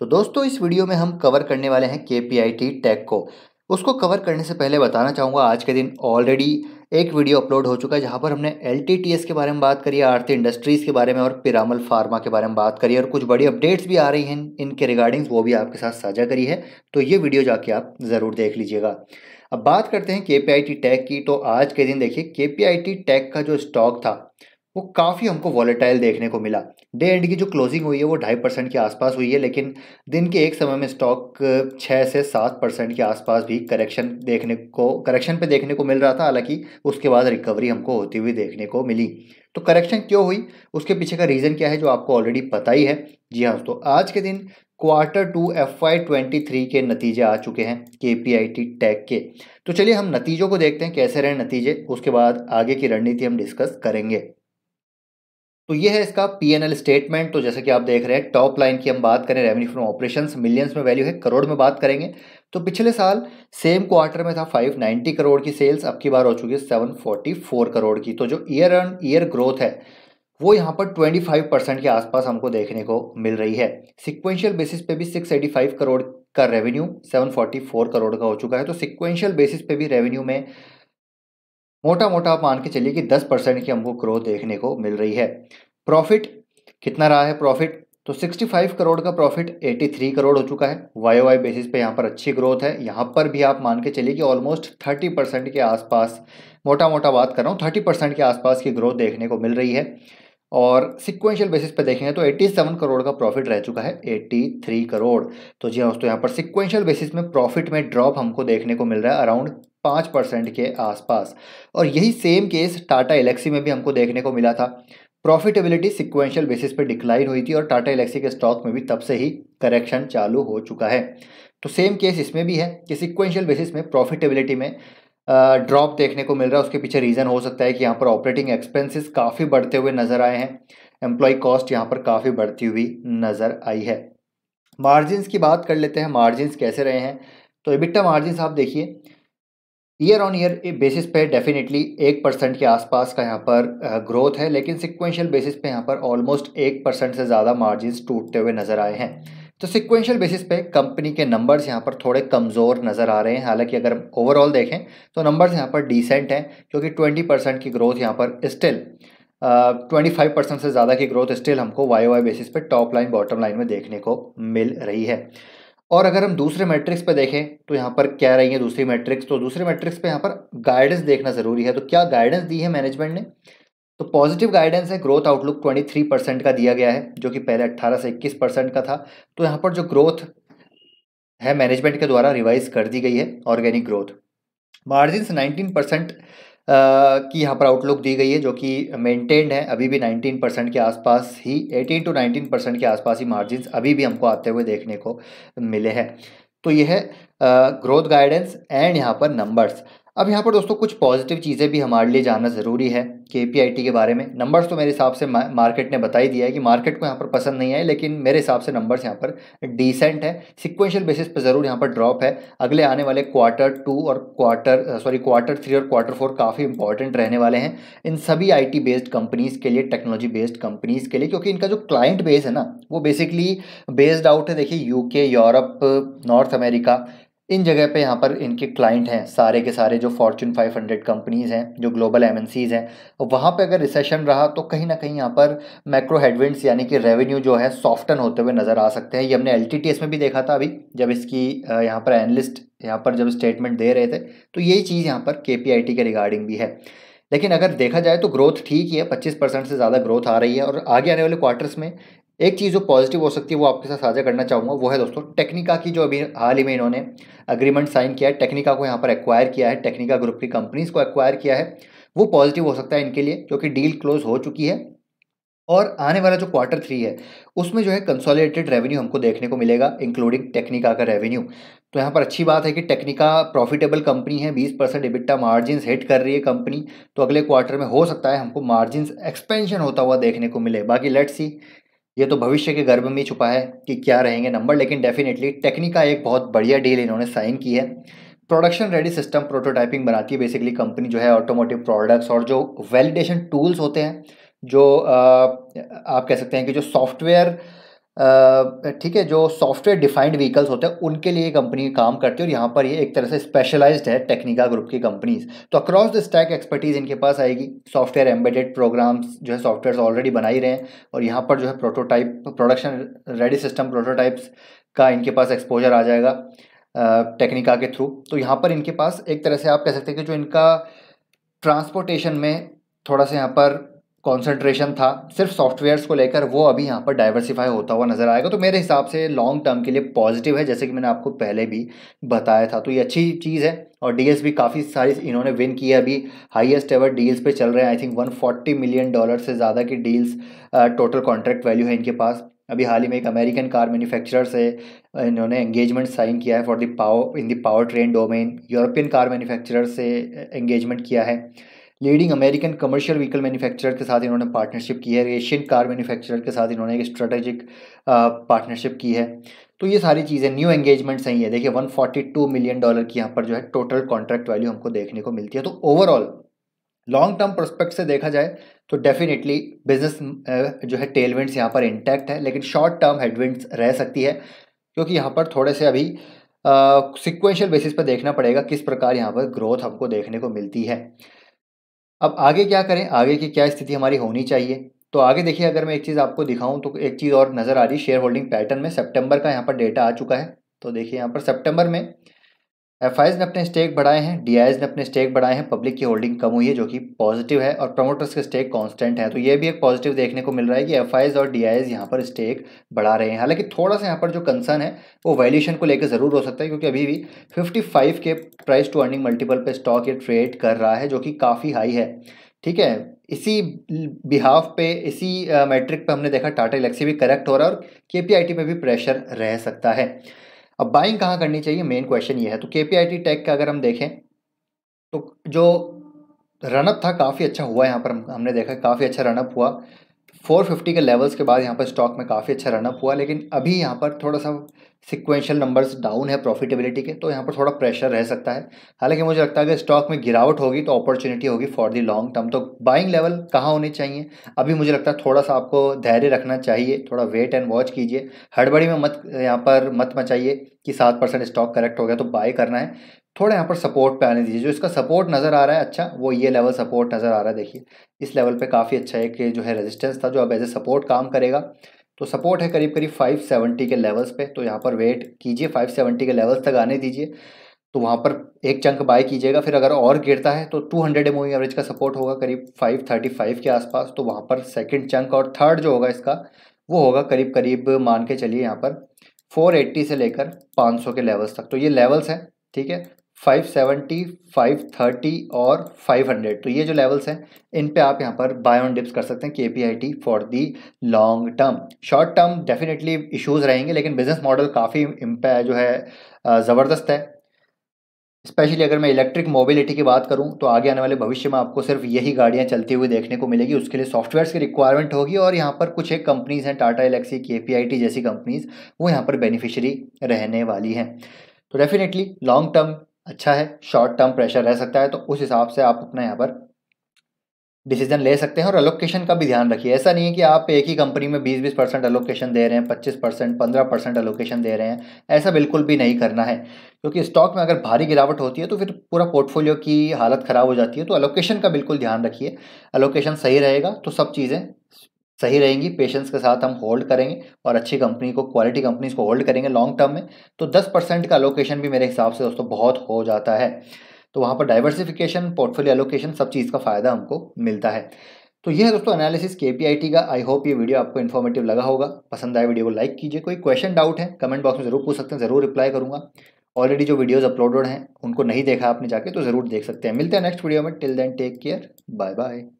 तो दोस्तों इस वीडियो में हम कवर करने वाले हैं K P I T tag को उसको कवर करने से पहले बताना चाहूँगा आज के दिन ऑलरेडी एक वीडियो अपलोड हो चुका है जहाँ पर हमने एल के बारे में बात करी आरती इंडस्ट्रीज़ के बारे में और पिरामल फार्मा के बारे में बात करी और कुछ बड़ी अपडेट्स भी आ रही हैं इनके रिगार्डिंग वो भी आपके साथ साझा करी है तो ये वीडियो जाके आप ज़रूर देख लीजिएगा अब बात करते हैं के टैग की तो आज के दिन देखिए के टैग का जो स्टॉक था वो काफ़ी हमको वॉलेटाइल देखने को मिला डे एंड की जो क्लोजिंग हुई है वो ढाई परसेंट के आसपास हुई है लेकिन दिन के एक समय में स्टॉक छः से सात परसेंट के आसपास भी करेक्शन देखने को करेक्शन पे देखने को मिल रहा था हालांकि उसके बाद रिकवरी हमको होती हुई देखने को मिली तो करेक्शन क्यों हुई उसके पीछे का रीज़न क्या है जो आपको ऑलरेडी पता ही है जी हाँ दोस्तों आज के दिन quarter two F I twenty three के नतीजे आ चुके हैं K P I T tag के तो चलिए हम नतीजों को देखते हैं कैसे रहे नतीजे उसके बाद आगे की रणनीति हम डिस्कस करेंगे तो ये है इसका पी एन एल स्टेटमेंट तो जैसे कि आप देख रहे हैं टॉप लाइन की हम बात करें रेवेन्यू फ्रॉम ऑपरेशन मिलियंस में वैल्यू है करोड़ में बात करेंगे तो पिछले साल सेम क्वार्टर में था 590 करोड़ की सेल्स अब की बार हो चुकी है 744 करोड़ की तो जो ईयर ऑन ईयर ग्रोथ है वो यहाँ पर 25 परसेंट के आसपास हमको देखने को मिल रही है सिक्वेंशियल बेसिस पे भी 685 करोड़ का रेवेन्यू 744 करोड़ का हो चुका है तो सिक्वेंशियल बेसिस पे भी रेवेन्यू में मोटा मोटा आप मान के चलिए कि 10 परसेंट की हमको ग्रोथ देखने को मिल रही है प्रॉफिट कितना रहा है प्रॉफिट तो 65 करोड़ का प्रॉफिट 83 करोड़ हो चुका है वाई वाई बेसिस पे यहाँ पर अच्छी ग्रोथ है यहाँ पर भी आप मान के चलिए कि ऑलमोस्ट 30 परसेंट के आसपास मोटा मोटा बात कर रहा हूँ थर्टी परसेंट के आसपास की ग्रोथ देखने को मिल रही है और सिक्वेंशियल बेसिस पे देखेंगे तो 87 करोड़ का प्रॉफिट रह चुका है 83 करोड़ तो जी हाँ दोस्तों यहाँ पर सिक्वेंशियल बेसिस में प्रॉफिट में ड्रॉप हमको देखने को मिल रहा है अराउंड पाँच परसेंट के आसपास और यही सेम केस टाटा एलेक्सी में भी हमको देखने को मिला था प्रॉफिटेबिलिटी सिक्वेंशियल बेसिस पर डिक्लाइन हुई थी और टाटा एलेक्सी के स्टॉक में भी तब से ही करेक्शन चालू हो चुका है तो सेम केस इसमें भी है कि सिक्वेंशियल बेसिस में प्रॉफिटेबिलिटी में ड्रॉप देखने को मिल रहा है उसके पीछे रीज़न हो सकता है कि यहाँ पर ऑपरेटिंग एक्सपेंसेस काफ़ी बढ़ते हुए नज़र आए हैं एम्प्लॉय कॉस्ट यहाँ पर काफ़ी बढ़ती हुई नज़र आई है मार्जिन की बात कर लेते हैं मार्जिन कैसे रहे हैं तो इबिट्टा मार्जिन आप देखिए ईयर ऑन ईयर बेसिस पे डेफिनेटली एक परसेंट के आसपास का यहाँ पर ग्रोथ है लेकिन सिक्वेंशियल बेसिस पे यहाँ पर ऑलमोस्ट एक परसेंट से ज़्यादा मार्जिन टूटते हुए नज़र आए हैं तो सिक्वेंशियल बेसिस पे कंपनी के नंबर्स यहाँ पर थोड़े कमज़ोर नज़र आ रहे हैं हालांकि अगर ओवरऑल देखें तो नंबर्स यहाँ पर डिसेंट हैं क्योंकि ट्वेंटी परसेंट की ग्रोथ यहाँ पर स्टिल ट्वेंटी फाइव परसेंट से ज़्यादा की ग्रोथ स्टिल हमको वाई वाई बेसिस पे टॉप लाइन बॉटम लाइन में देखने को मिल रही है और अगर हम दूसरे मैट्रिक्स पे देखें तो यहाँ पर क्या रही है दूसरी मैट्रिक्स तो दूसरे मैट्रिक्स पे यहाँ पर गाइडेंस देखना ज़रूरी है तो क्या गाइडेंस दी है मैनेजमेंट ने तो पॉजिटिव गाइडेंस है ग्रोथ आउटलुक 23 परसेंट का दिया गया है जो कि पहले 18 से 21 परसेंट का था तो यहाँ पर जो ग्रोथ है मैनेजमेंट के द्वारा रिवाइज कर दी गई है organic growth margin nineteen percent की यहाँ पर आउटलुक दी गई है जो कि मेंटेन्ड है अभी भी 19 परसेंट के आसपास ही 18 टू 19 परसेंट के आसपास ही मार्जिन अभी भी हमको आते हुए देखने को मिले हैं तो यह है ग्रोथ गाइडेंस एंड यहाँ पर नंबर्स अब यहाँ पर दोस्तों कुछ पॉजिटिव चीज़ें भी हमारे लिए जानना ज़रूरी है के पी आई टी के बारे में नंबर्स तो मेरे हिसाब से मार्केट ने बता ही दिया है कि मार्केट को यहाँ पर पसंद नहीं आए लेकिन मेरे हिसाब से नंबर्स यहाँ पर डिसेंट है सिक्वेंशियल बेसिस पर ज़रूर यहाँ पर ड्रॉप है अगले आने वाले क्वार्टर टू और क्वार्टर सॉरी क्वार्टर थ्री और क्वार्टर फोर काफ़ी इंपॉर्टेंट रहने वाले हैं इन सभी आई टी बेस्ड कंपनीज़ के लिए टेक्नोलॉजी बेस्ड कंपनीज़ के लिए क्योंकि इनका जो क्लाइंट बेस है ना वो बेसिकली बेस्ड आउट है देखिए यू के यूरोप नॉर्थ अमेरिका इन जगह पे यहाँ पर इनके क्लाइंट हैं सारे के सारे जो फॉर्चून 500 कंपनीज़ हैं जो ग्लोबल एम हैं वहाँ पे अगर रिसेशन रहा तो कहीं ना कहीं यहाँ पर मैक्रो हेडविंड्स यानी कि रेवेन्यू जो है सॉफ्टन होते हुए नज़र आ सकते हैं ये हमने एल में भी देखा था अभी जब इसकी यहाँ पर एनलिस्ट यहाँ पर जब स्टेटमेंट दे रहे थे तो यही चीज़ यहाँ पर के के रिगार्डिंग भी है लेकिन अगर देखा जाए तो ग्रोथ ठीक ही है 25 परसेंट से ज़्यादा ग्रोथ आ रही है और आगे आने वाले क्वार्टर्स में एक चीज़ जो पॉजिटिव हो सकती है वो आपके साथ साझा करना चाहूँगा वो है दोस्तों टेक्निका की जो अभी हाल ही में इन्होंने अग्रीमेंट साइन किया है टेक्निका को यहाँ पर एक्वायर किया है टेक्निका ग्रुप की कंपनीज को एक्वायर किया है वो पॉजिटिव हो सकता है इनके लिए क्योंकि डील क्लोज हो चुकी है और आने वाला जो क्वार्टर थ्री है उसमें जो है कंसोलिडेटेड रेवेन्यू हमको देखने को मिलेगा इंक्लूडिंग टेक्निका का रेवेन्यू तो यहाँ पर अच्छी बात है कि टेक्निका प्रॉफिटेबल कंपनी है 20 परसेंट इबिट्टा मार्जिन हिट कर रही है कंपनी तो अगले क्वार्टर में हो सकता है हमको मार्जिन एक्सपेंशन होता हुआ देखने को मिले बाकी लेट्स सी ये तो भविष्य के गर्भ में छुपा है कि क्या रहेंगे नंबर लेकिन डेफिनेटली टेक्निका एक बहुत बढ़िया डील इन्होंने साइन की है प्रोडक्शन रेडी सिस्टम प्रोटोटाइपिंग बनाती है बेसिकली कंपनी जो है ऑटोमोटिव प्रोडक्ट्स और जो वैलिडेशन टूल्स होते हैं जो आप कह सकते हैं कि जो सॉफ्टवेयर ठीक है जो सॉफ्टवेयर डिफाइंड व्हीकल्स होते हैं उनके लिए कंपनी काम करती है और यहाँ पर ये एक तरह से स्पेशलाइज्ड है टेक्निका ग्रुप की कंपनीज तो अक्रॉस द स्टैक एक्सपर्टीज़ इनके पास आएगी सॉफ्टवेयर एम्बेडेड प्रोग्राम्स जो है सॉफ्टवेयर ऑलरेडी बना ही रहे हैं और यहाँ पर जो है prototype production ready system prototypes का इनके पास एक्सपोजर आ जाएगा टेक्निका के थ्रू तो यहाँ पर इनके पास एक तरह से आप कह सकते हैं कि जो इनका ट्रांसपोर्टेशन में थोड़ा सा यहाँ पर कॉन्सेंट्रेशन था सिर्फ सॉफ्टवेयर्स को लेकर वो अभी यहाँ पर डाइवर्सिफाई होता हुआ नज़र आएगा तो मेरे हिसाब से लॉन्ग टर्म के लिए पॉजिटिव है जैसे कि मैंने आपको पहले भी बताया था तो ये अच्छी चीज़ है और डील्स भी काफ़ी सारी इन्होंने विन की है अभी हाईएस्ट एवर डील्स पे चल रहे हैं आई थिंक 140 मिलियन डॉलर से ज़्यादा की डील्स टोटल कॉन्ट्रैक्ट वैल्यू है इनके पास अभी हाल ही में एक अमेरिकन कार मैन्युफैक्चरर से इन्होंने एंगेजमेंट साइन किया है for the power in the power train domain European car manufacturer से एंगेजमेंट किया है leading American commercial vehicle manufacturer के साथ इन्होंने पार्टनरशिप की है एशियन कार मैन्युफैक्चरर के साथ इन्होंने एक स्ट्रेटेजिक पार्टनरशिप uh, की है तो ये सारी चीज़ें न्यू एंगेजमेंट्स हैं ये देखिए 142 मिलियन डॉलर की यहाँ पर जो है टोटल कॉन्ट्रैक्ट वैल्यू हमको देखने को मिलती है तो ओवरऑल लॉन्ग टर्म प्रोस्पेक्ट से देखा जाए तो डेफिनेटली बिजनेस uh, जो है टेलवेंट्स यहाँ पर इंटैक्ट है लेकिन शॉर्ट टर्म हेडविंड्स रह सकती है क्योंकि यहाँ पर थोड़े से अभी सिक्वेंशियल uh, बेसिस पर देखना पड़ेगा किस प्रकार यहाँ पर ग्रोथ हमको देखने को मिलती है अब आगे क्या करें आगे की क्या स्थिति हमारी होनी चाहिए तो आगे देखिए अगर मैं एक चीज़ आपको दिखाऊं तो एक चीज़ और नज़र आ रही शेयर होल्डिंग पैटर्न में सितंबर का यहाँ पर डेटा आ चुका है तो देखिए यहाँ पर सितंबर में एफ ने अपने स्टेक बढ़ाए हैं डी ने अपने स्टेक बढ़ाए हैं पब्लिक की होल्डिंग कम हुई है जो कि पॉजिटिव है और प्रमोटर्स के स्टेक कांस्टेंट है तो ये भी एक पॉजिटिव देखने को मिल रहा है कि एफ और डी आई यहाँ पर स्टेक बढ़ा रहे हैं हालांकि थोड़ा सा यहाँ पर जो कंसर्न है वो वैल्यूशन को लेकर ज़रूर हो सकता है क्योंकि अभी भी फिफ्टी के प्राइस टू अर्निंग मल्टीपल पर स्टॉक ये ट्रेड कर रहा है जो कि काफ़ी हाई है ठीक है इसी बिहाफ पे इसी मैट्रिक पे हमने देखा टाटा गलेक्सी भी करेक्ट हो रहा है और के पे भी प्रेशर रह सकता है अब बाइंग कहाँ करनी चाहिए मेन क्वेश्चन ये है तो के पी टेक का अगर हम देखें तो जो रनअप था काफ़ी अच्छा हुआ यहाँ पर हमने देखा काफ़ी अच्छा रनअप हुआ 450 के लेवल्स के बाद यहाँ पर स्टॉक में काफ़ी अच्छा रनअप हुआ लेकिन अभी यहाँ पर थोड़ा सा सिक्वेंशियल नंबर्स डाउन है प्रॉफिटेबिलिटी के तो यहाँ पर थोड़ा प्रेशर रह सकता है हालांकि मुझे लगता है कि स्टॉक में गिरावट होगी तो अपॉर्चुनिटी होगी फॉर दी लॉन्ग टर्म तो बाइंग लेवल कहाँ होने चाहिए अभी मुझे लगता है थोड़ा सा आपको धैर्य रखना चाहिए थोड़ा वेट एंड वॉच कीजिए हड़बड़ी में मत यहाँ पर मत मचाइए कि सात परसेंट स्टॉक करेक्ट हो गया तो बाय करना है थोड़ा यहाँ पर सपोर्ट पे आने दीजिए जो इसका सपोर्ट नज़र आ रहा है अच्छा वो ये लेवल सपोर्ट नज़र आ रहा है देखिए इस लेवल पे काफ़ी अच्छा है कि जो है रेजिस्टेंस था जो अब एज ए सपोर्ट काम करेगा तो सपोर्ट है करीब करीब 570 के लेवल्स पे तो यहाँ पर वेट कीजिए 570 के लेवल्स तक आने दीजिए तो वहाँ पर एक चंक बाय कीजिएगा फिर अगर और गिरता है तो टू हंड्रेड मूविंग एवरेज का सपोर्ट होगा करीब फाइव के आसपास तो वहाँ पर सेकेंड चंक और थर्ड जो होगा इसका वो होगा करीब करीब मान के चलिए यहाँ पर फोर से लेकर पाँच के लेवल्स तक तो ये लेवल्स हैं ठीक है फाइव सेवेंटी फ़ाइव थर्टी और फाइव हंड्रेड तो ये जो लेवल्स हैं इन पे आप यहाँ पर बाय ऑन डिप्स कर सकते हैं K P I T for the long term short term definitely issues रहेंगे लेकिन बिजनेस मॉडल काफ़ी जो है ज़बरदस्त है स्पेशली अगर मैं इलेक्ट्रिक मोबिलिटी की बात करूं तो आगे आने वाले भविष्य में आपको सिर्फ यही गाड़ियां चलती हुई देखने को मिलेगी उसके लिए सॉफ्टवेयर्स की रिक्वायरमेंट होगी और यहां पर कुछ एक कंपनीज़ हैं टाटा एलेक्सी के पी जैसी कंपनीज़ वो यहां पर बेनिफिशियरी रहने वाली हैं तो डेफिनेटली लॉन्ग टर्म अच्छा है शॉर्ट टर्म प्रेशर रह सकता है तो उस हिसाब से आप अपना यहाँ पर डिसीजन ले सकते हैं और अलोकेशन का भी ध्यान रखिए ऐसा नहीं है कि आप एक ही कंपनी में 20-20 परसेंट अलोकेशन दे रहे हैं 25 परसेंट पंद्रह परसेंट अलोकेशन दे रहे हैं ऐसा बिल्कुल भी नहीं करना है क्योंकि स्टॉक में अगर भारी गिरावट होती है तो फिर पूरा पोर्टफोलियो की हालत ख़राब हो जाती है तो अलोकेशन का बिल्कुल ध्यान रखिए अलोकेशन सही रहेगा तो सब चीज़ें सही रहेंगी पेशेंस के साथ हम होल्ड करेंगे और अच्छी कंपनी को क्वालिटी कंपनीज को होल्ड करेंगे लॉन्ग टर्म में तो दस परसेंट का अलोकेशन भी मेरे हिसाब से दोस्तों बहुत हो जाता है तो वहाँ पर डाइवर्सिफिकेशन पोर्टफोलियो एलोकेशन सब चीज़ का फ़ायदा हमको मिलता है तो ये है दोस्तों एनालिसिस के पी आई टी का आई होप ये वीडियो आपको इन्फॉर्मेटिव लगा होगा पसंद आए वीडियो को लाइक कीजिए कोई क्वेश्चन डाउट है कमेंट बॉक्स में ज़रूर पूछ सकते हैं ज़रूर रिप्लाई करूँगा ऑलरेडी जो वीडियोज़ अपलोडेड हैं उनको नहीं देखा आपने जाके तो ज़रूर देख सकते हैं मिलते हैं नेक्स्ट वीडियो में till then take care bye bye